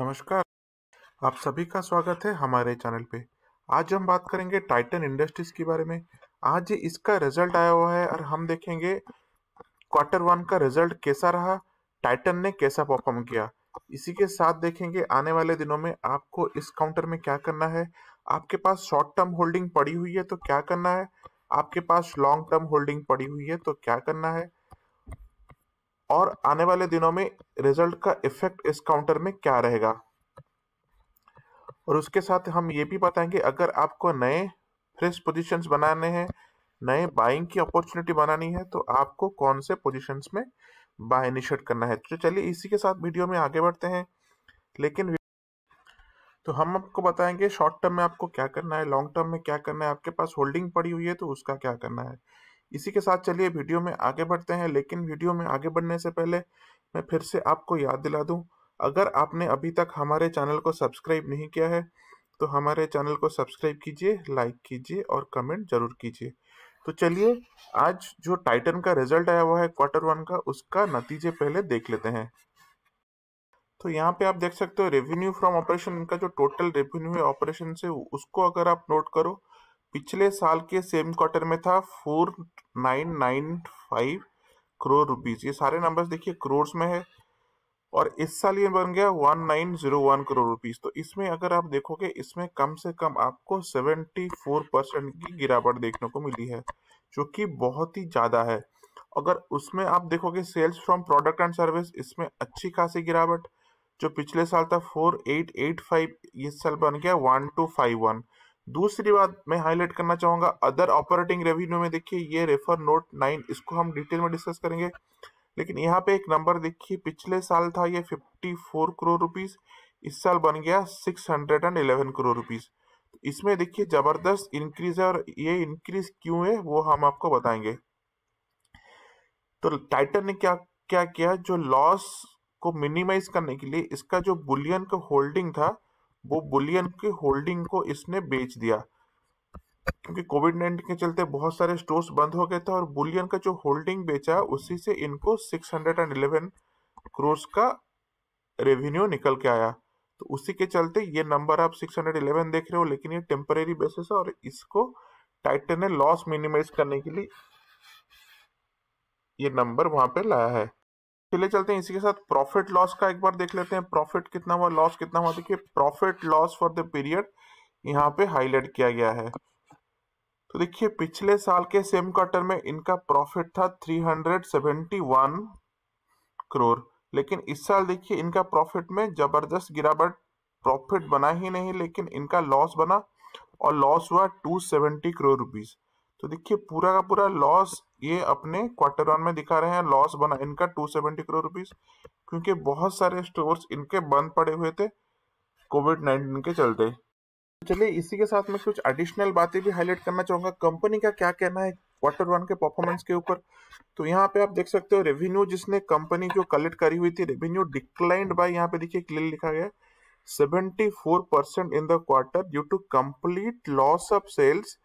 नमस्कार आप सभी का स्वागत है हमारे चैनल पे आज हम बात करेंगे टाइटन इंडस्ट्रीज के बारे में आज इसका रिजल्ट आया हुआ है और हम देखेंगे क्वार्टर वन का रिजल्ट कैसा रहा टाइटन ने कैसा परफॉर्म किया इसी के साथ देखेंगे आने वाले दिनों में आपको इस काउंटर में क्या करना है आपके पास शॉर्ट टर्म होल्डिंग पड़ी हुई है तो क्या करना है आपके पास लॉन्ग टर्म होल्डिंग पड़ी हुई है तो क्या करना है और आने वाले दिनों में रिजल्ट का इफेक्ट इस काउंटर में क्या रहेगा और उसके साथ हम ये भी बताएंगे अगर आपको नए फ्रेश पोजीशंस बनाने हैं नए बाइंग की अपॉर्चुनिटी बनानी है तो आपको कौन से पोजीशंस में बाय इनिशिएट करना है तो चलिए इसी के साथ वीडियो में आगे बढ़ते हैं लेकिन तो हम आपको बताएंगे शॉर्ट टर्म में आपको क्या करना है लॉन्ग टर्म में क्या करना है आपके पास होल्डिंग पड़ी हुई है तो उसका क्या करना है इसी के साथ चलिए वीडियो में आगे बढ़ते हैं लेकिन वीडियो में आगे बढ़ने से पहले मैं फिर से आपको याद दिला दूं अगर आपने अभी तक हमारे चैनल को सब्सक्राइब नहीं किया है तो हमारे चैनल को सब्सक्राइब कीजिए लाइक कीजिए और कमेंट जरूर कीजिए तो चलिए आज जो टाइटन का रिजल्ट आया हुआ है क्वार्टर वन का उसका नतीजे पहले देख लेते हैं तो यहाँ पे आप देख सकते हो रेवेन्यू फ्रॉम ऑपरेशन इनका जो टोटल रेवेन्यू है ऑपरेशन से उसको अगर आप नोट करो पिछले साल के सेम क्वार्टर में था four nine nine five crore rupees ये सारे नंबर्स देखिए करोड़ में है और इस साल ये बन गया one nine zero one crore rupees तो इसमें अगर आप देखोगे इसमें कम से कम आपको सेवेंटी फोर परसेंट की गिरावट देखने को मिली है जो कि बहुत ही ज़्यादा है अगर उसमें आप देखोगे sales from product and service इसमें अच्छी खासी गिरावट जो पिछले साल था फोर एट एट फाइव इस साल बन गया वन टू फाइव वन दूसरी बात मैं हाईलाइट करना चाहूंगा अदर ऑपरेटिंग रेवेन्यू में देखिए ये रेफर नोट नाइन इसको हम डिटेल में डिस्कस करेंगे लेकिन यहाँ पे एक नंबर देखिए पिछले साल था ये फिफ्टी फोर करोड़ रुपीज इस साल बन गया six hundred and eleven crore rupees इसमें देखिए जबरदस्त इंक्रीज है और ये इंक्रीज क्यों है वो हम आपको बताएंगे तो टाइटन ने क्या क्या किया जो लॉस को मिनिमाइज करने के लिए इसका जो बुलियन का होल्डिंग था वो बुलियन के होल्डिंग को इसने बेच दिया क्योंकि कोविड नाइन्टीन के चलते बहुत सारे स्टोर्स बंद हो गए थे और बुलियन का जो होल्डिंग बेचा उसी से इनको six hundred and eleven crores का रेवेन्यू निकल के आया तो उसी के चलते ये नंबर आप सिक्स हंड्रेड इलेवन देख रहे हो लेकिन ये टेम्परेरी बेसिस है और इसको टाइटन ने लॉस मिनिमाइज करने के लिए ये नंबर वहां पे लाया है चलिए चलते हैं इसी के साथ प्रॉफिट लॉस का एक बार देख लेते हैं प्रॉफिट कितना हुआ लॉस कितना हुआ देखिए profit loss for the period यहाँ पे हाईलाइट किया गया है तो देखिए पिछले साल के सेम क्वार्टर में इनका प्रॉफिट था 371 करोड़ लेकिन इस साल देखिए इनका प्रॉफिट में जबरदस्त गिरावट प्रॉफिट बना ही नहीं लेकिन इनका लॉस बना और लॉस हुआ 270 करोड़ रुपीस तो देखिए पूरा का पूरा लॉस ये अपने क्वार्टर वन में दिखा रहे हैं लॉस बना इनका टू सेवेंटी करोड़ रुपीज क्योंकि बहुत सारे स्टोर्स इनके बंद पड़े हुए थे कोविड नाइन्टीन के चलते चलिए इसी के साथ में कुछ एडिशनल बातें भी हाईलाइट करना चाहूंगा कंपनी का क्या कहना है क्वार्टर वन के परफॉर्मेंस के ऊपर तो यहाँ पे आप देख सकते हो रेवेन्यू जिसने कंपनी जो कलेक्ट करी हुई थी रेवेन्यू डिक्लाइंड बाय यहाँ पे देखिए क्लियर लिखा गया seventy four percent in the quarter due to complete loss of sales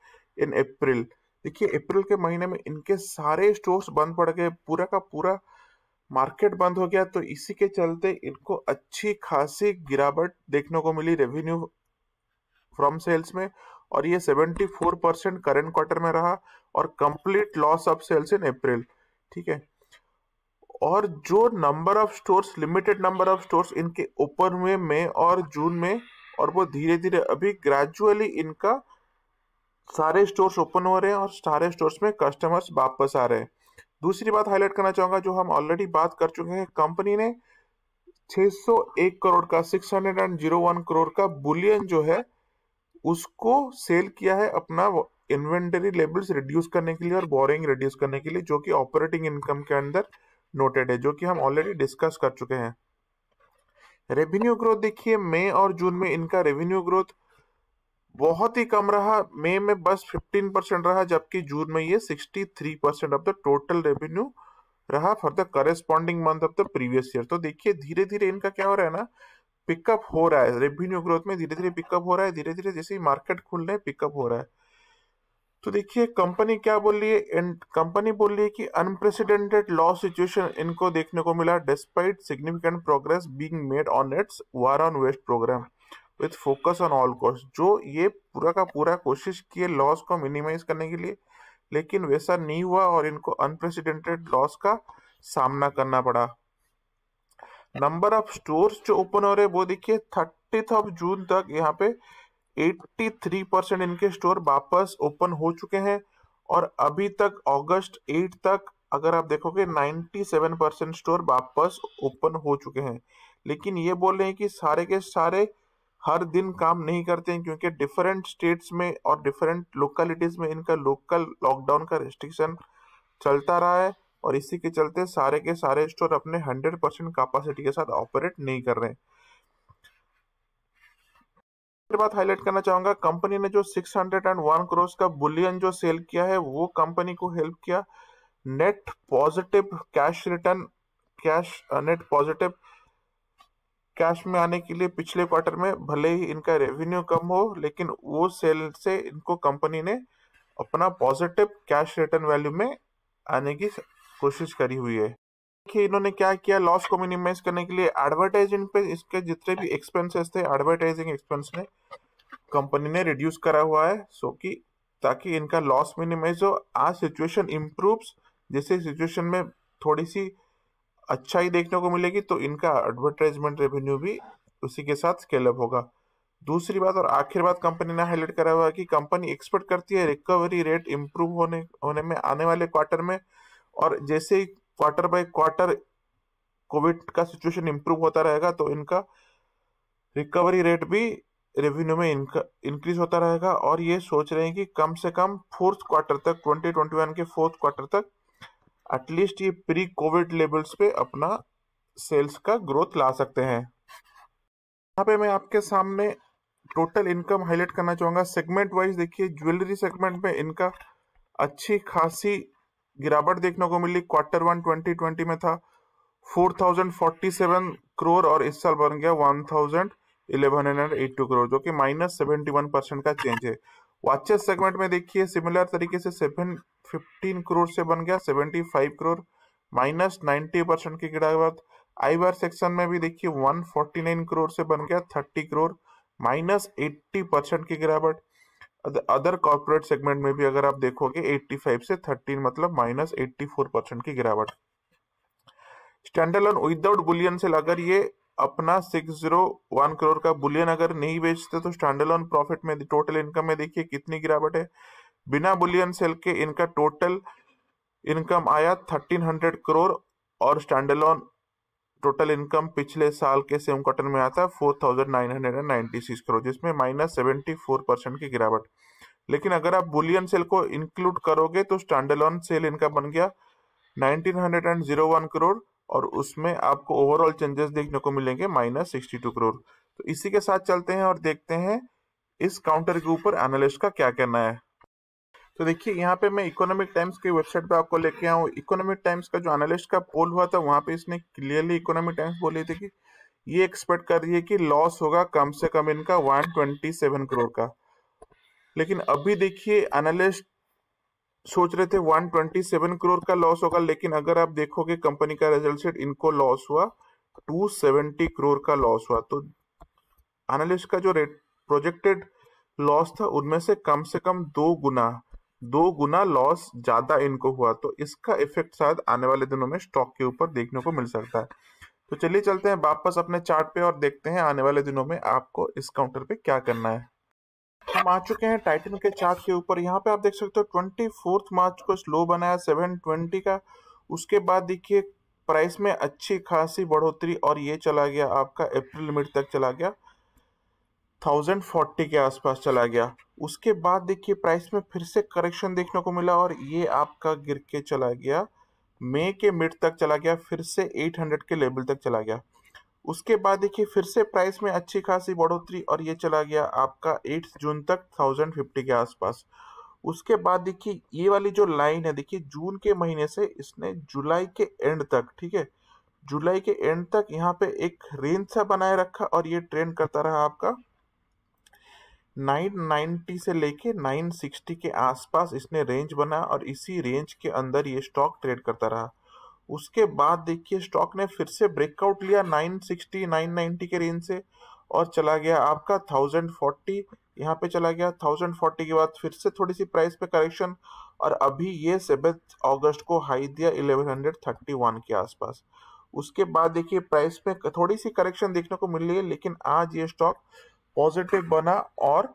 in April देखिए अप्रैल के महीने में इनके सारे स्टोर्स बंद पड़ गए पूरा का पूरा मार्केट बंद हो गया तो इसी के चलते इनको अच्छी खासी गिरावट देखने को मिली रेवेन्यू फ्रॉम सेल्स में और ये 74 परसेंट करेंट क्वार्टर में रहा और complete loss of sales in April ठीक है और जो number of stores limited number of stores इनके ओपन हुए मई और जून में और वो धीरे धीरे अभी ग्रेजुअली इनका सारे स्टोर्स ओपन हो रहे हैं और सारे स्टोर्स में कस्टमर्स वापस आ रहे हैं दूसरी बात हाईलाइट करना चाहूँगा जो हम ऑलरेडी बात कर चुके हैं कंपनी ने 601 करोड़ का 601 करोड़ का बुलियन जो है उसको सेल किया है अपना इन्वेंटरी लेवल्स रिड्यूस करने के लिए और बोरिंग रिड्यूस करने के लिए जो कि ऑपरेटिंग इनकम के अंदर नोटेड है जो कि हम ऑलरेडी डिस्कस कर चुके हैं रेवेन्यू ग्रोथ देखिए मई और जून में इनका रेवेन्यू ग्रोथ बहुत ही कम रहा मई में बस 15 परसेंट रहा जबकि जून में ये 63 percent of the total revenue रहा for the corresponding month of the previous year तो देखिए धीरे धीरे इनका क्या हो रहा है ना पिकअप हो रहा है रेवेन्यू ग्रोथ में धीरे धीरे पिकअप हो रहा है धीरे धीरे जैसे ही मार्केट खुल रहे पिकअप हो रहा है तो देखिए कंपनी क्या बोल रही है एंड कंपनी बोल रही है कि अनप्रेसिडेंटेड लॉस सिचुएशन इनको देखने को मिला despite significant progress being made on its war on waste program with focus on all cost जो ये पूरा का पूरा कोशिश किए लॉस को मिनिमाइज करने के लिए लेकिन वैसा नहीं हुआ और इनको अनप्रेसिडेंटेड लॉस का सामना करना पड़ा नंबर ऑफ स्टोर्स जो ओपन हो रहे वो देखिए थर्टीथ ऑफ जून तक यहाँ पे 83 परसेंट इनके स्टोर वापस ओपन हो चुके हैं और अभी तक अगस्त 8 तक अगर आप देखोगे 97 परसेंट स्टोर वापस ओपन हो चुके हैं लेकिन ये बोल रहे हैं कि सारे के सारे हर दिन काम नहीं करते हैं क्योंकि डिफरेंट स्टेट्स में और डिफरेंट लोकलिटीज़ में इनका लोकल लॉकडाउन का रिस्ट्रिक्शन चलता रहा है और इसी के चलते सारे के सारे स्टोर अपने हंड्रेड परसेंट कैपेसिटी के साथ ऑपरेट नहीं कर रहे हैं बात हाईलाइट करना चाहूंगा कंपनी ने जो 601 करोड़ का बुलियन जो सेल किया है वो कंपनी को हेल्प किया net positive cash return cash net positive cash में आने के लिए पिछले क्वार्टर में भले ही इनका रेवेन्यू कम हो लेकिन वो सेल से इनको कंपनी ने अपना पॉजिटिव कैश रिटर्न वैल्यू में आने की कोशिश करी हुई है देखिए इन्होंने क्या किया लॉस को मिनिमाइज करने के लिए एडवर्टाइजिंग पे इसके जितने भी एक्सपेंसेस थे एडवर्टाइजिंग एक्सपेंस ने कंपनी ने रिड्यूस करा हुआ है सो कि ताकि इनका लॉस मिनिमाइज हो आज सिचुएशन इम्प्रूव जैसे सिचुएशन में थोड़ी सी अच्छा ही देखने को मिलेगी तो इनका एडवर्टाइजमेंट रेवेन्यू भी उसी के साथ स्केलअप होगा दूसरी बात और आखिर बात कंपनी ने हाईलाइट करा हुआ है कि कंपनी एक्सपेक्ट करती है रिकवरी रेट इम्प्रूव होने होने में आने वाले क्वार्टर में और जैसे ही क्वार्टर बाय क्वार्टर कोविड का सिचुएशन इम्प्रूव होता रहेगा तो इनका रिकवरी रेट भी रेवेन्यू में इनका इंक्रीज होता रहेगा और ये सोच रहे हैं कि कम से कम फोर्थ क्वार्टर तक 2021 के फोर्थ क्वार्टर तक एटलीस्ट ये प्री कोविड लेवल्स पे अपना सेल्स का ग्रोथ ला सकते हैं यहाँ पे मैं आपके सामने टोटल इनकम हाईलाइट करना चाहूँगा सेगमेंट वाइज देखिए ज्वेलरी सेगमेंट में इनका अच्छी खासी गिरावट देखने को मिली क्वार्टर वन ट्वेंटी ट्वेंटी में था four thousand forty seven crore और इस साल बन गया one thousand eleven hundred eighty two crore जो कि माइनस सेवेंटी वन परसेंट का चेंज है वाचेस सेगमेंट में देखिए सिमिलर तरीके से सेवन फिफ्टीन करोड़ से बन गया seventy five crore minus ninety percent की गिरा बात आई बार सेक्शन में भी देखिए वन फोर्टी नाइन करोड़ से बन गया thirty crore minus eighty percent की गिरावट अदर कॉर्पोरेट सेगमेंट में भी अगर आप देखोगे 85 से 13 मतलब माइनस 84 परसेंट की गिरावट स्टैंडर्ड विदाउट बुलियन सेल अगर ये अपना 601 करोड़ का बुलियन अगर नहीं बेचते तो स्टैंडर्ड प्रॉफिट में टोटल इनकम में देखिए कितनी गिरावट है बिना बुलियन सेल के इनका टोटल इनकम आया 1300 करोड़ और स्टैंडलॉन टोटल इनकम पिछले साल के सेम क्वार्टर में आता है 4996 करोड़ जिसमें माइनस 74 परसेंट की गिरावट लेकिन अगर आप बुलियन सेल को इंक्लूड करोगे तो स्टैंडलॉन सेल इनका बन गया 1901 करोड़ और उसमें आपको ओवरऑल चेंजेस देखने को मिलेंगे माइनस सिक्सटी टू करोड़ तो इसी के साथ चलते हैं और देखते हैं इस काउंटर के ऊपर एनालिस्ट का क्या कहना है तो देखिए यहाँ पे मैं इकोनॉमिक टाइम्स की वेबसाइट पे आपको लेके आऊँ इकोनॉमिक टाइम्स का जो एनालिस्ट का पोल हुआ था वहाँ पे इसने क्लियरली इकोनॉमिक टाइम्स बोली थी कि ये एक्सपेक्ट कर रही है कि लॉस होगा कम से कम इनका 127 करोड़ का लेकिन अभी देखिए एनालिस्ट सोच रहे थे 127 करोड़ का लॉस होगा लेकिन अगर आप देखोगे कंपनी का रिजल्ट शीट इनको लॉस हुआ 270 करोड़ का लॉस हुआ तो एनालिस्ट का जो रेट प्रोजेक्टेड लॉस था उनमें से कम से कम दो गुना दो गुना लॉस ज़्यादा इनको हुआ तो इसका इफेक्ट शायद आने वाले दिनों में स्टॉक के ऊपर देखने को मिल सकता है तो चलिए चलते हैं वापस अपने चार्ट पे और देखते हैं आने वाले दिनों में आपको इस काउंटर पे क्या करना है हम आ चुके हैं टाइटन के चार्ट के ऊपर यहाँ पे आप देख सकते हो ट्वेंटी फोर्थ मार्च को स्लो बनाया सेवन ट्वेंटी का उसके बाद देखिए प्राइस में अच्छी खासी बढ़ोतरी और ये चला गया आपका अप्रैल मिड तक चला गया थाउजेंड फोर्टी के आसपास चला गया उसके बाद देखिए प्राइस में फिर से करेक्शन देखने को मिला और ये आपका गिर के चला गया मे के मिड तक चला गया फिर से हंड्रेड के लेवल तक चला गया उसके बाद देखिए फिर से प्राइस में अच्छी खासी बढ़ोतरी और ये चला गया आपका एट जून तक थाउजेंड फिफ्टी के आसपास उसके बाद देखिए ये वाली जो लाइन है देखिए जून के महीने से इसने जुलाई के एंड तक ठीक है जुलाई के एंड तक यहाँ पे एक रेंज सा बनाए रखा और ये ट्रेंड करता रहा आपका 990 से लेके 960 के आसपास इसने रेंज बना और इसी रेंज के अंदर ये स्टॉक ट्रेड करता रहा उसके बाद देखिए स्टॉक ने फिर से ब्रेकआउट लिया 960 990 के रेंज से और चला गया आपका 1040 फोर्टी यहाँ पे चला गया 1040 के बाद फिर से थोड़ी सी प्राइस पे करेक्शन और अभी ये सेवन अगस्त को हाई दिया 1131 के आसपास उसके बाद देखिए प्राइस पे थोड़ी सी करेक्शन देखने को मिल रही है लेकिन आज ये स्टॉक पॉजिटिव बना और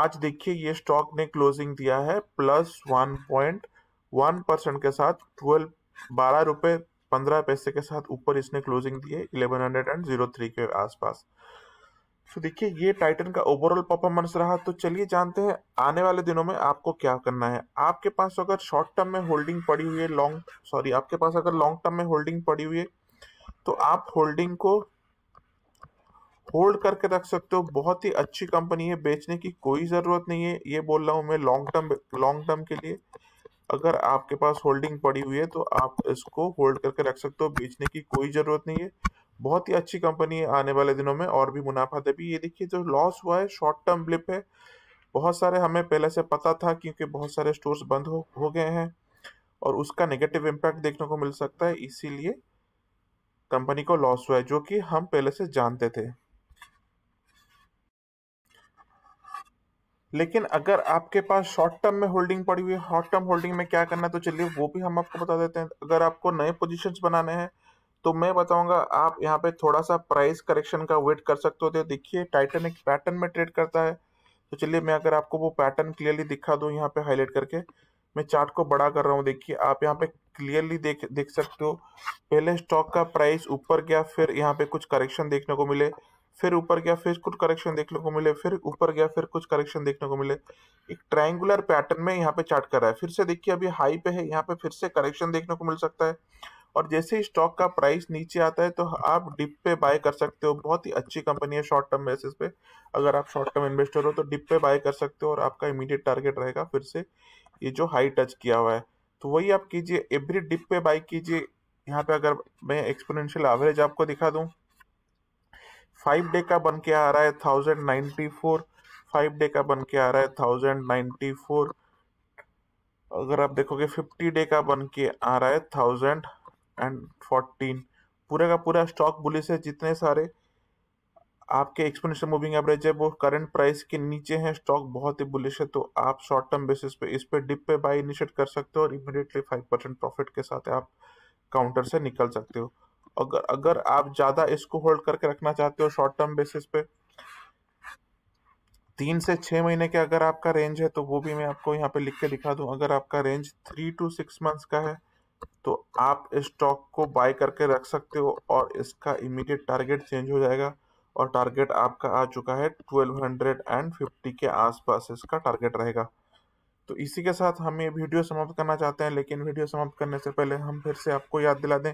आज देखिए ये स्टॉक ने क्लोजिंग दिया है plus one point one percent के साथ ट्वेल्व बारह रुपये पंद्रह पैसे के साथ ऊपर इसने क्लोजिंग दिए eleven hundred and zero three के आसपास तो देखिए ये टाइटन का ओवरऑल परफॉर्मेंस रहा तो चलिए जानते हैं आने वाले दिनों में आपको क्या करना है आपके पास अगर शॉर्ट टर्म में होल्डिंग पड़ी हुई है लॉन्ग सॉरी आपके पास अगर लॉन्ग टर्म में होल्डिंग पड़ी हुई है तो आप होल्डिंग को होल्ड करके रख सकते हो बहुत ही अच्छी कंपनी है बेचने की कोई ज़रूरत नहीं है ये बोल रहा हूँ मैं लॉन्ग टर्म लॉन्ग टर्म के लिए अगर आपके पास होल्डिंग पड़ी हुई है तो आप इसको होल्ड करके रख सकते हो बेचने की कोई ज़रूरत नहीं है बहुत ही अच्छी कंपनी है आने वाले दिनों में और भी मुनाफा दे भी ये देखिए जो लॉस हुआ है शॉर्ट टर्म ब्लिप है बहुत सारे हमें पहले से पता था क्योंकि बहुत सारे स्टोर्स बंद हो हो गए हैं और उसका नेगेटिव इम्पैक्ट देखने को मिल सकता है इसीलिए कंपनी को लॉस हुआ है जो कि हम पहले से जानते थे लेकिन अगर आपके पास शॉर्ट टर्म में होल्डिंग पड़ी हुई है शॉर्ट टर्म होल्डिंग में क्या करना है तो चलिए वो भी हम आपको बता देते हैं अगर आपको नए पोजिशन बनाने हैं तो मैं बताऊंगा आप यहाँ पे थोड़ा सा प्राइस करेक्शन का वेट कर सकते हो देखिए टाइटन एक पैटर्न में ट्रेड करता है तो चलिए मैं अगर आपको वो पैटर्न क्लियरली दिखा दूँ यहाँ पे हाईलाइट करके मैं चार्ट को बड़ा कर रहा हूँ देखिए आप यहाँ पे क्लियरली देख देख सकते हो पहले स्टॉक का प्राइस ऊपर गया फिर यहाँ पे कुछ करेक्शन देखने को मिले फिर ऊपर गया फिर कुछ करेक्शन देखने को मिले फिर ऊपर गया फिर कुछ करेक्शन देखने को मिले एक ट्रायंगुलर पैटर्न में यहाँ पे चार्ट कर रहा है फिर से देखिए अभी हाई पे है यहाँ पे फिर से करेक्शन देखने को मिल सकता है और जैसे ही स्टॉक का प्राइस नीचे आता है तो आप डिप पे बाय कर सकते हो बहुत ही अच्छी कंपनी है शॉर्ट टर्म बेसिस पे अगर आप शॉर्ट टर्म इन्वेस्टर हो तो डिप पे बाय कर सकते हो और आपका इमीडिएट टारगेट रहेगा फिर से ये जो हाई टच किया हुआ है तो वही आप कीजिए एवरी डिप पे बाय कीजिए यहाँ पे अगर मैं एक्सपोनेंशियल एवरेज आपको दिखा दूँ फाइव डे का बन के आ रहा है thousand ninety four five day का बन के आ रहा है थाउजेंड नाइन्टी फोर अगर आप देखोगे फिफ्टी डे का बन के आ रहा है थाउजेंड एंड फोर्टीन पूरे का पूरा स्टॉक बुलिस है जितने सारे आपके एक्सपोनेंशियल मूविंग एवरेज है वो करंट प्राइस के नीचे हैं स्टॉक बहुत ही बुलिश है तो आप शॉर्ट टर्म बेसिस पे इस पे डिप पे बाय इनिशिएट कर सकते हो और इमिडिएटली फाइव परसेंट प्रॉफिट के साथ आप काउंटर से निकल सकते हो अगर अगर आप ज़्यादा इसको होल्ड करके रखना चाहते हो शॉर्ट टर्म बेसिस पे तीन से छह महीने के अगर आपका रेंज है तो वो भी मैं आपको यहाँ पे लिख के दिखा दू अगर आपका range three two six months का है तो आप स्टॉक को बाय करके रख सकते हो और इसका इमीडिएट टारगेट चेंज हो जाएगा और टारगेट आपका आ चुका है ट्वेल्व हंड्रेड एंड फिफ्टी के आसपास इसका टारगेट रहेगा तो इसी के साथ हम ये वीडियो समाप्त करना चाहते हैं लेकिन वीडियो समाप्त करने से पहले हम फिर से आपको याद दिला दें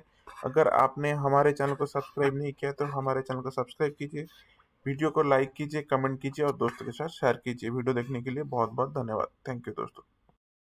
अगर आपने हमारे चैनल को सब्सक्राइब नहीं किया तो हमारे चैनल को सब्सक्राइब कीजिए वीडियो को लाइक कीजिए कमेंट कीजिए और दोस्तों के साथ शेयर कीजिए वीडियो देखने के लिए बहुत बहुत धन्यवाद थैंक यू दोस्तों